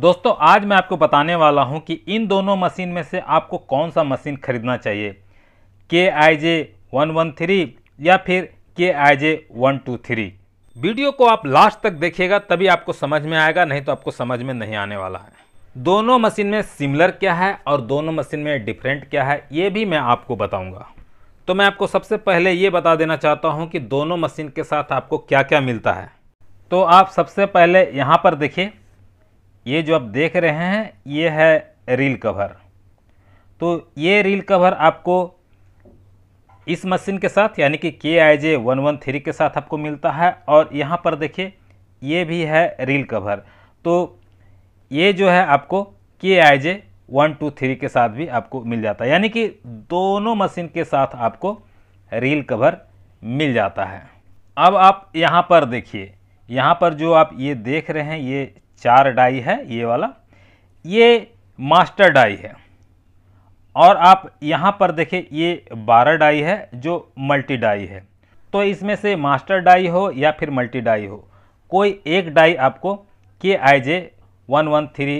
दोस्तों आज मैं आपको बताने वाला हूं कि इन दोनों मशीन में से आपको कौन सा मशीन खरीदना चाहिए K I J one one three या फिर K I J one two three video को आप लास्ट तक देखिएगा तभी आपको समझ में आएगा नहीं तो आपको समझ में नहीं आने वाला है दोनों मशीन में सिमिलर क्या है और दोनों मशीन में डिफरेंट क्या है ये भी मैं आपको बताऊँगा तो मैं आपको सबसे पहले ये बता देना चाहता हूँ कि दोनों मशीन के साथ आपको क्या क्या मिलता है तो आप सबसे पहले यहाँ पर देखिए ये जो आप देख रहे हैं ये है रील कवर तो ये रील कवर आपको इस मशीन के साथ यानी कि K I J one one three के साथ आपको मिलता है और यहाँ पर देखिए ये भी है रील कवर तो ये जो है आपको K I J one two three के साथ भी आपको मिल जाता है यानी कि दोनों मशीन के साथ आपको रील कवर मिल जाता है अब आप यहाँ पर देखिए यहाँ पर जो आप ये देख रहे हैं ये चार डाई है ये वाला ये मास्टर डाई है और आप यहाँ पर देखें ये बारह डाई है जो मल्टी डाई है तो इसमें से मास्टर डाई हो या फिर मल्टी डाई हो कोई एक डाई आपको K I J one one three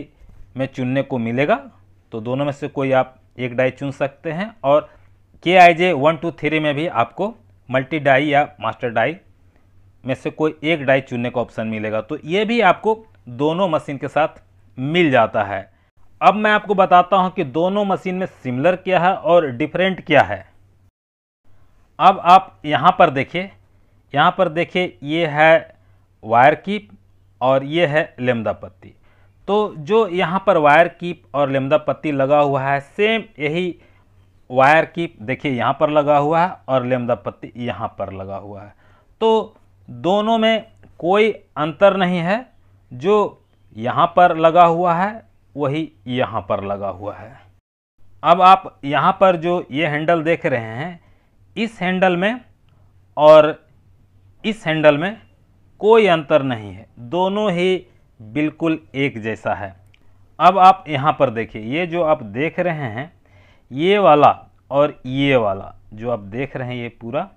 में चुनने को मिलेगा तो दोनों में से कोई आप एक डाई चुन सकते हैं और K I J one two three में भी आपको मल्टी डाई या मास्टर डाई में से कोई एक डाई चुनने का ऑप्शन मिलेगा तो ये भी आपको दोनों मशीन के साथ मिल जाता है अब मैं आपको बताता हूं कि दोनों मशीन में सिमिलर क्या है और डिफरेंट क्या है अब आप यहां पर देखिए यहां पर देखिए ये है वायर कीप और ये है लेमदा पत्ती तो जो यहाँ पर वायर कीप और लेमदा पत्ती लगा हुआ है सेम यही वायर कीप देखिए यहाँ पर लगा हुआ है और लेमदा पत्ती यहाँ पर लगा हुआ है तो दोनों में कोई अंतर नहीं है जो यहाँ पर लगा हुआ है वही यहाँ पर लगा हुआ है अब आप यहाँ पर जो ये हैंडल देख रहे हैं इस हैंडल में और इस हैंडल में कोई अंतर नहीं है दोनों ही बिल्कुल एक जैसा है अब आप यहाँ पर देखिए ये जो आप देख रहे हैं ये वाला और ये वाला जो आप देख रहे हैं ये पूरा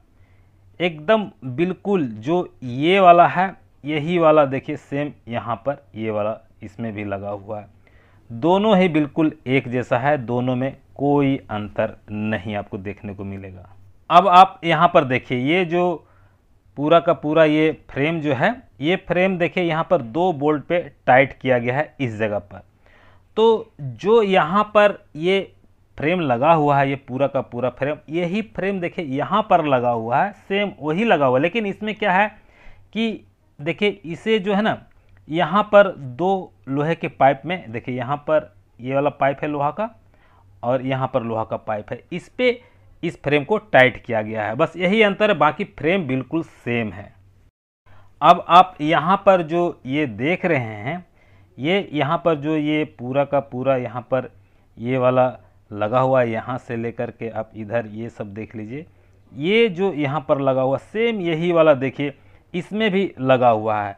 एकदम बिल्कुल जो ये वाला है यही वाला देखिए सेम यहाँ पर ये वाला इसमें भी लगा हुआ है दोनों ही बिल्कुल एक जैसा है दोनों में कोई अंतर नहीं आपको देखने को मिलेगा अब आप यहाँ पर देखिए ये जो पूरा का पूरा ये फ्रेम जो है ये फ्रेम देखिए यहाँ पर दो बोल्ट पे टाइट किया गया है इस जगह पर तो जो यहाँ पर ये फ्रेम लगा हुआ है ये पूरा का पूरा फ्रेम यही फ्रेम देखिए यहाँ पर लगा हुआ है सेम वही लगा हुआ है लेकिन इसमें क्या है कि देखिए इसे जो है ना यहाँ पर दो लोहे के पाइप में देखिए यहाँ पर ये वाला पाइप है लोहा का और यहाँ पर लोहा का पाइप है इस पर इस फ्रेम को टाइट किया गया है बस यही अंतर है बाकी फ्रेम बिल्कुल सेम है अब आप यहाँ पर जो ये देख रहे हैं ये यहाँ पर जो ये पूरा का पूरा यहाँ पर ये वाला लगा हुआ है यहाँ से लेकर के आप इधर ये सब देख लीजिए ये जो यहाँ पर लगा हुआ सेम यही वाला देखिए इसमें भी लगा हुआ है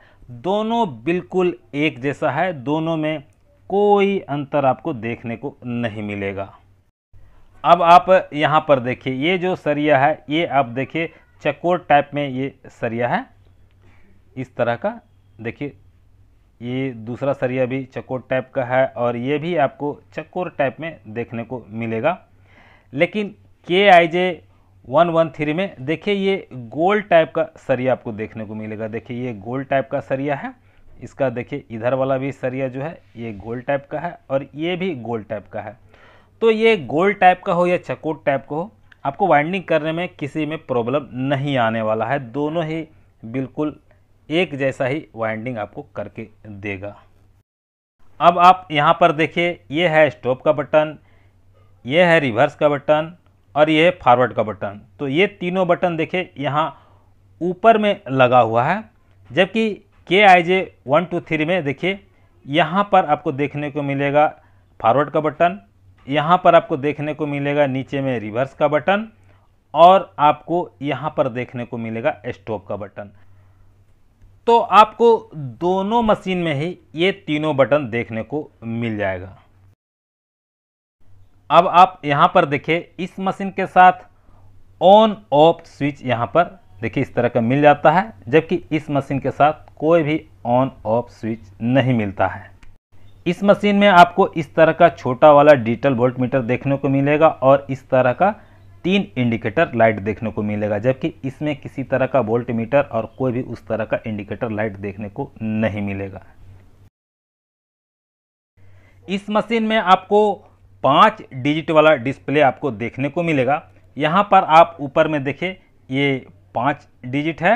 दोनों बिल्कुल एक जैसा है दोनों में कोई अंतर आपको देखने को नहीं मिलेगा अब आप यहाँ पर देखिए ये जो सरिया है ये आप देखिए चकोर टाइप में ये सरिया है इस तरह का देखिए ये दूसरा सरिया भी चकोर टाइप का है और ये भी आपको चकोर टाइप में देखने को मिलेगा लेकिन K I J one one three में देखिए ये गोल टाइप का सरिया आपको देखने को मिलेगा देखिए ये गोल टाइप का सरिया है इसका देखिए इधर वाला भी सरिया जो है ये गोल टाइप का है और ये भी गोल टाइप का है तो ये गोल टाइप का हो या चकोट टाइप का हो आपको वाइंडिंग करने में किसी में प्रॉब्लम नहीं आने वाला है दोनों ही बिल्कुल एक जैसा ही वाइंडिंग आपको करके देगा अब आप यहाँ पर देखिए ये है स्टॉप का बटन ये है रिवर्स का बटन और ये फॉरवर्ड का बटन तो ये तीनों बटन देखे यहाँ ऊपर में लगा हुआ है जबकि K I J one two three में देखिए यहाँ पर आपको देखने को मिलेगा फॉरवर्ड का बटन यहाँ पर आपको देखने को मिलेगा नीचे में रिवर्स का बटन और आपको यहाँ पर देखने को मिलेगा स्टॉप का बटन तो आपको दोनों मशीन में ही ये तीनों बटन देखने को मिल जाएगा अब आप यहाँ पर देखिए इस मशीन के साथ ऑन ऑफ स्विच यहाँ पर देखिए इस तरह का मिल जाता है जबकि इस मशीन के साथ कोई भी ऑन ऑफ स्विच नहीं मिलता है इस मशीन में आपको इस तरह का छोटा वाला डिजिटल वोल्ट मीटर देखने को मिलेगा और इस तरह का तीन इंडिकेटर लाइट देखने को मिलेगा जबकि इसमें किसी तरह का वोल्ट मीटर और कोई भी उस तरह का इंडिकेटर लाइट देखने को नहीं मिलेगा इस मशीन में आपको पाँच डिजिट वाला डिस्प्ले आपको देखने को मिलेगा यहाँ पर आप ऊपर में देखिए ये पाँच डिजिट है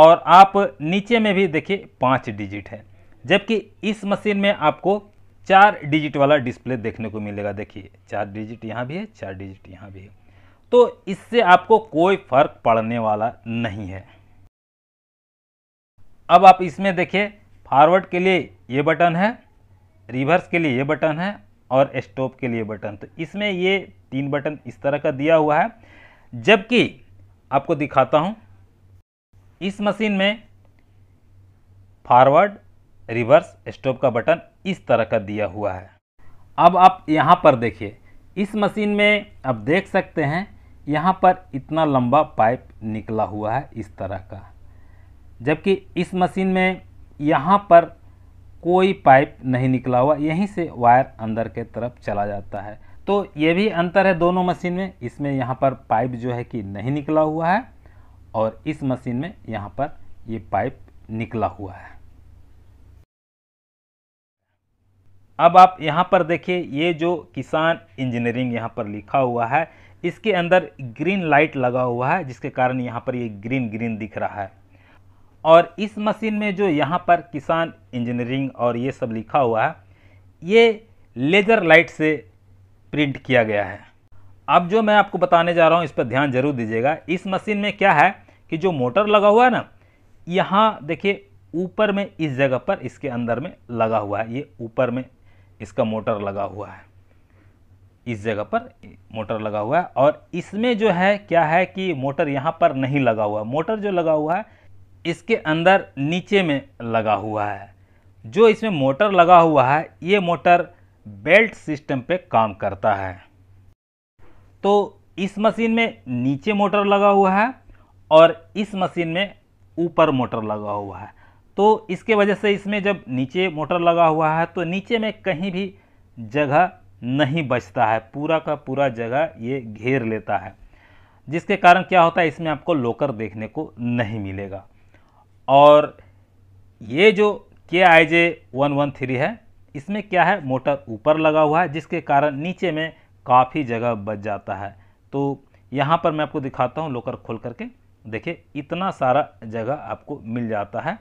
और आप नीचे में भी देखिए पाँच डिजिट है जबकि इस मशीन में आपको चार डिजिट वाला डिस्प्ले देखने को मिलेगा देखिए चार डिजिट यहाँ भी है चार डिजिट यहाँ भी है तो इससे आपको कोई फर्क पड़ने वाला नहीं है अब आप इसमें देखिए फॉरवर्ड के लिए ये बटन है रिवर्स के लिए ये बटन है और स्टॉप के लिए बटन तो इसमें ये तीन बटन इस तरह का दिया हुआ है जबकि आपको दिखाता हूँ इस मशीन में फॉरवर्ड रिवर्स स्टॉप का बटन इस तरह का दिया हुआ है अब आप यहाँ पर देखिए इस मशीन में आप देख सकते हैं यहाँ पर इतना लंबा पाइप निकला हुआ है इस तरह का जबकि इस मशीन में यहाँ पर कोई पाइप नहीं निकला हुआ यहीं से वायर अंदर के तरफ चला जाता है तो ये भी अंतर है दोनों मशीन में इसमें यहाँ पर पाइप जो है कि नहीं निकला हुआ है और इस मशीन में यहाँ पर ये पाइप निकला हुआ है अब आप यहाँ पर देखिए ये जो किसान इंजीनियरिंग यहाँ पर लिखा हुआ है इसके अंदर ग्रीन लाइट लगा हुआ है जिसके कारण यहाँ पर ये ग्रीन ग्रीन दिख रहा है और इस मशीन में जो यहाँ पर किसान इंजीनियरिंग और ये सब लिखा हुआ है ये लेज़र लाइट से प्रिंट किया गया है अब जो मैं आपको बताने जा रहा हूँ इस पर ध्यान जरूर दीजिएगा इस मशीन में क्या है कि जो मोटर लगा हुआ है ना यहाँ देखिए ऊपर में इस जगह पर इसके अंदर में लगा हुआ है ये ऊपर में इसका मोटर लगा हुआ है इस जगह पर मोटर लगा हुआ है और इसमें जो है क्या है कि मोटर यहाँ पर नहीं लगा हुआ मोटर जो लगा हुआ है इसके अंदर नीचे में लगा हुआ है जो इसमें मोटर लगा हुआ है ये मोटर बेल्ट सिस्टम पे काम करता है तो इस मशीन में नीचे मोटर लगा हुआ है और इस मशीन में ऊपर मोटर लगा हुआ है तो इसके वजह से इसमें जब नीचे मोटर लगा हुआ है तो नीचे में कहीं भी जगह नहीं बचता है पूरा का पूरा जगह ये घेर लेता है जिसके कारण क्या होता है इसमें आपको लोकर देखने को नहीं मिलेगा और ये जो K I J one one three है इसमें क्या है मोटर ऊपर लगा हुआ है जिसके कारण नीचे में काफ़ी जगह बच जाता है तो यहाँ पर मैं आपको दिखाता हूँ लोकर खोल करके देखिए इतना सारा जगह आपको मिल जाता है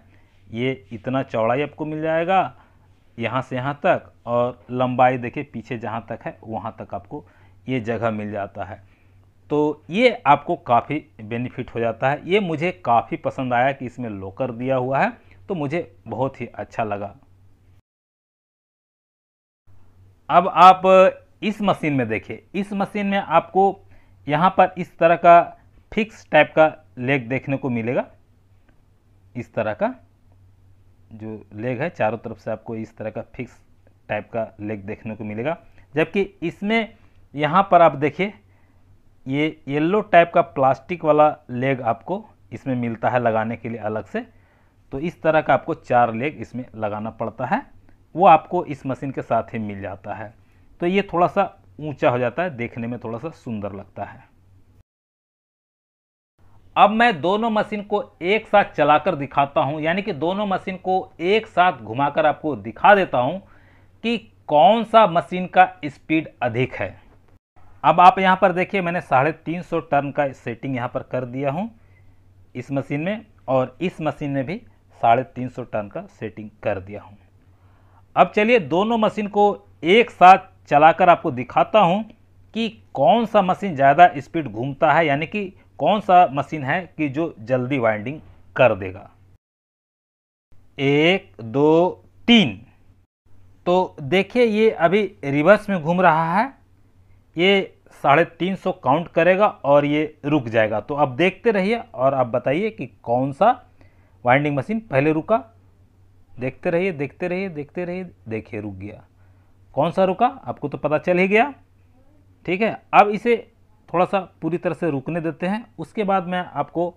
ये इतना चौड़ाई आपको मिल जाएगा यहाँ से यहाँ तक और लंबाई देखिए पीछे जहाँ तक है वहाँ तक आपको ये जगह मिल जाता है तो ये आपको काफ़ी बेनिफिट हो जाता है ये मुझे काफ़ी पसंद आया कि इसमें लोकर दिया हुआ है तो मुझे बहुत ही अच्छा लगा अब आप इस मशीन में देखिए इस मशीन में आपको यहाँ पर इस तरह का फिक्स टाइप का लेग देखने को मिलेगा इस तरह का जो लेग है चारों तरफ से आपको इस तरह का फिक्स टाइप का लेग देखने को मिलेगा जबकि इसमें यहाँ पर आप देखिए ये येलो टाइप का प्लास्टिक वाला लेग आपको इसमें मिलता है लगाने के लिए अलग से तो इस तरह का आपको चार लेग इसमें लगाना पड़ता है वो आपको इस मशीन के साथ ही मिल जाता है तो ये थोड़ा सा ऊंचा हो जाता है देखने में थोड़ा सा सुंदर लगता है अब मैं दोनों मशीन को एक साथ चलाकर दिखाता हूँ यानी कि दोनों मशीन को एक साथ घुमाकर आपको दिखा देता हूँ कि कौन सा मशीन का स्पीड अधिक है अब आप यहाँ पर देखिए मैंने साढ़े तीन सौ टर्न का सेटिंग यहाँ पर कर दिया हूँ इस मशीन में और इस मशीन में भी साढ़े तीन सौ टर्न का सेटिंग कर दिया हूँ अब चलिए दोनों मशीन को एक साथ चलाकर आपको दिखाता हूँ कि कौन सा मशीन ज़्यादा स्पीड घूमता है यानी कि कौन सा मशीन है कि जो जल्दी वाइंडिंग कर देगा एक दो तीन तो देखिए ये अभी रिवर्स में घूम रहा है ये साढ़े तीन सौ काउंट करेगा और ये रुक जाएगा तो आप देखते रहिए और आप बताइए कि कौन सा वाइंडिंग मशीन पहले रुका देखते रहिए देखते रहिए देखते रहिए देखिए रुक गया कौन सा रुका आपको तो पता चल ही गया ठीक है अब इसे थोड़ा सा पूरी तरह से रुकने देते हैं उसके बाद मैं आपको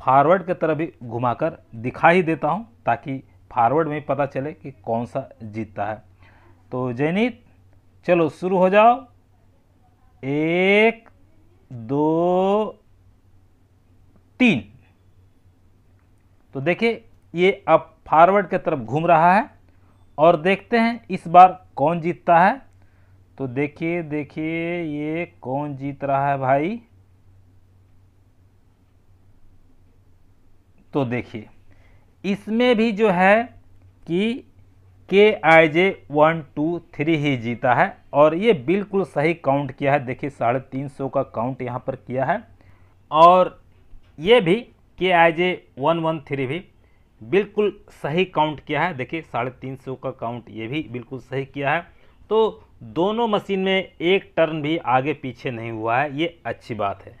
फारवर्ड की तरफ भी घुमाकर दिखा ही देता हूँ ताकि फारवर्ड में पता चले कि कौन सा जीतता है तो जैनित चलो शुरू हो जाओ एक दो तीन तो देखिए ये अब फॉरवर्ड की तरफ घूम रहा है और देखते हैं इस बार कौन जीतता है तो देखिए देखिए ये कौन जीत रहा है भाई तो देखिए इसमें भी जो है कि K I J one two three ही जीता है और ये बिल्कुल सही काउंट किया है देखिए साढ़े तीन सौ का काउंट यहाँ पर किया है और ये भी K I J one one three भी बिल्कुल सही काउंट किया है देखिए साढ़े तीन सौ का काउंट ये भी बिल्कुल सही किया है तो दोनों मशीन में एक टर्न भी आगे पीछे नहीं हुआ है ये अच्छी बात है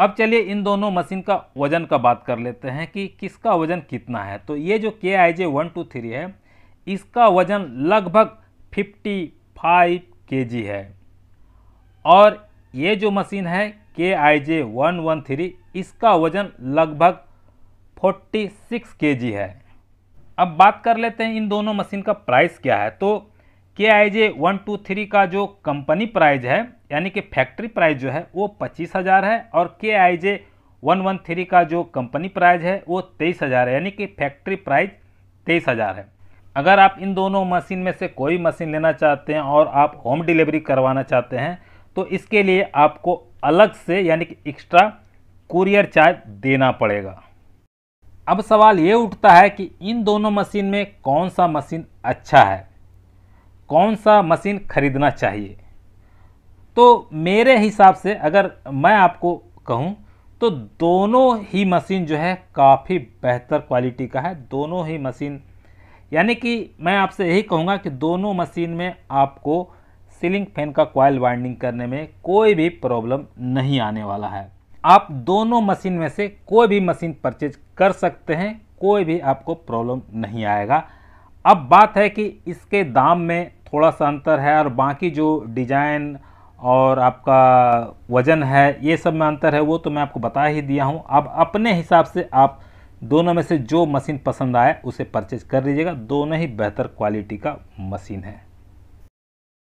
अब चलिए इन दोनों मशीन का वज़न का बात कर लेते हैं कि किसका वज़न कितना है तो ये जो K I J one two three है इसका वज़न लगभग फिफ्टी फाइव के जी है और ये जो मशीन है K I J one one three इसका वज़न लगभग फोर्टी सिक्स के जी है अब बात कर लेते हैं इन दोनों मशीन का प्राइस क्या है तो K I J one two three का जो कंपनी प्राइस है यानी कि फैक्ट्री प्राइस जो है वो पच्चीस हज़ार है और K I J one one three का जो कंपनी प्राइज है वो तेईस हज़ार है यानी कि फैक्ट्री प्राइस तेईस हज़ार है अगर आप इन दोनों मशीन में से कोई मशीन लेना चाहते हैं और आप होम डिलीवरी करवाना चाहते हैं तो इसके लिए आपको अलग से यानी कि एक्स्ट्रा कुरियर चार्ज देना पड़ेगा अब सवाल ये उठता है कि इन दोनों मशीन में कौन सा मशीन अच्छा है कौन सा मशीन खरीदना चाहिए तो मेरे हिसाब से अगर मैं आपको कहूँ तो दोनों ही मशीन जो है काफ़ी बेहतर क्वालिटी का है दोनों ही मशीन यानी कि मैं आपसे यही कहूँगा कि दोनों मशीन में आपको सीलिंग फैन का कॉयल वाइंडिंग करने में कोई भी प्रॉब्लम नहीं आने वाला है आप दोनों मशीन में से कोई भी मशीन परचेज कर सकते हैं कोई भी आपको प्रॉब्लम नहीं आएगा अब बात है कि इसके दाम में थोड़ा सा अंतर है और बाकी जो डिज़ाइन और आपका वज़न है ये सब में अंतर है वो तो मैं आपको बता ही दिया हूँ अब अपने हिसाब से आप दोनों में से जो मशीन पसंद आए उसे परचेज कर लीजिएगा दोनों ही बेहतर क्वालिटी का मशीन है